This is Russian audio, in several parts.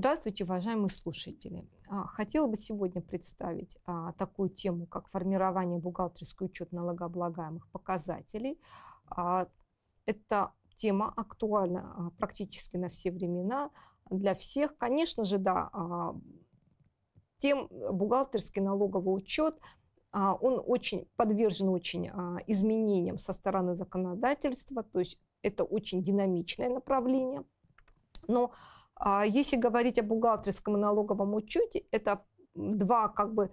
Здравствуйте, уважаемые слушатели. А, хотела бы сегодня представить а, такую тему, как формирование бухгалтерского учета налогооблагаемых показателей. А, это тема актуальна а, практически на все времена, для всех. Конечно же, да, тем бухгалтерский налоговый учет он очень подвержен очень изменениям со стороны законодательства, то есть это очень динамичное направление. Но а если говорить о бухгалтерском и налоговом учете, это два как бы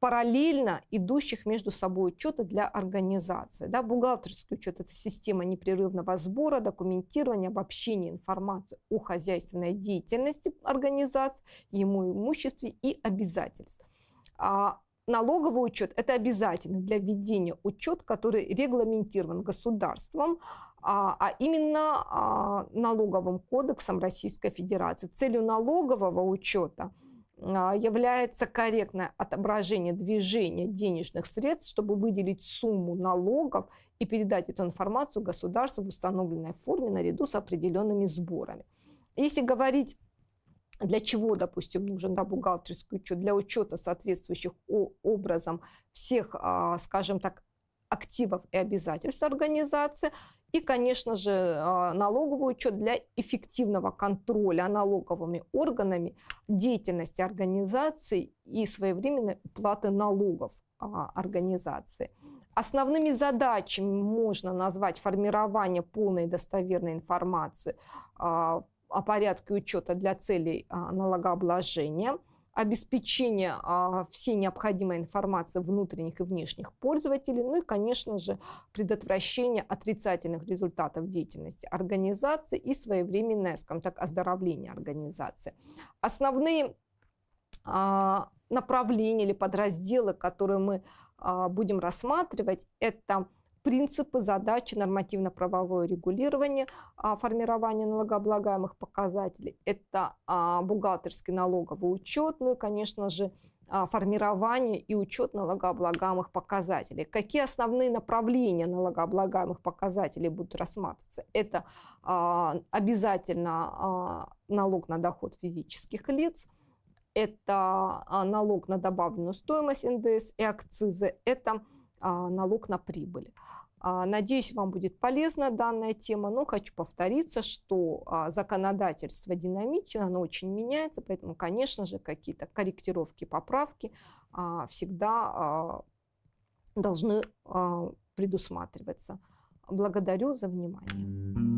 параллельно идущих между собой учета для организации. Да, бухгалтерский учет – это система непрерывного сбора, документирования, обобщения информации о хозяйственной деятельности организации, ему имуществе и обязательств. А Налоговый учет – это обязательно для введения учет, который регламентирован государством, а, а именно а, налоговым кодексом Российской Федерации. Целью налогового учета а, является корректное отображение движения денежных средств, чтобы выделить сумму налогов и передать эту информацию государству в установленной форме наряду с определенными сборами. Если говорить для чего, допустим, нужен да, бухгалтерский учет? Для учета соответствующих образом всех, а, скажем так, активов и обязательств организации. И, конечно же, а, налоговый учет для эффективного контроля налоговыми органами деятельности организации и своевременной уплаты налогов а, организации. Основными задачами можно назвать формирование полной достоверной информации о порядке учета для целей а, налогообложения, обеспечение а, всей необходимой информации внутренних и внешних пользователей, ну и, конечно же, предотвращение отрицательных результатов деятельности организации и своевременное, скажем так, оздоровление организации. Основные а, направления или подразделы, которые мы будем рассматривать, это принципы, задачи нормативно-правовое регулирование, а, формирование налогооблагаемых показателей. Это а, бухгалтерский налоговый учет, ну и, конечно же, а, формирование и учет налогооблагаемых показателей. Какие основные направления налогооблагаемых показателей будут рассматриваться? Это обязательно налог на доход физических лиц, это налог на добавленную стоимость НДС и акцизы, это налог на прибыль. А, надеюсь, вам будет полезна данная тема, но хочу повториться, что а, законодательство динамично, оно очень меняется, поэтому, конечно же, какие-то корректировки, поправки а, всегда должны предусматриваться. Благодарю за внимание.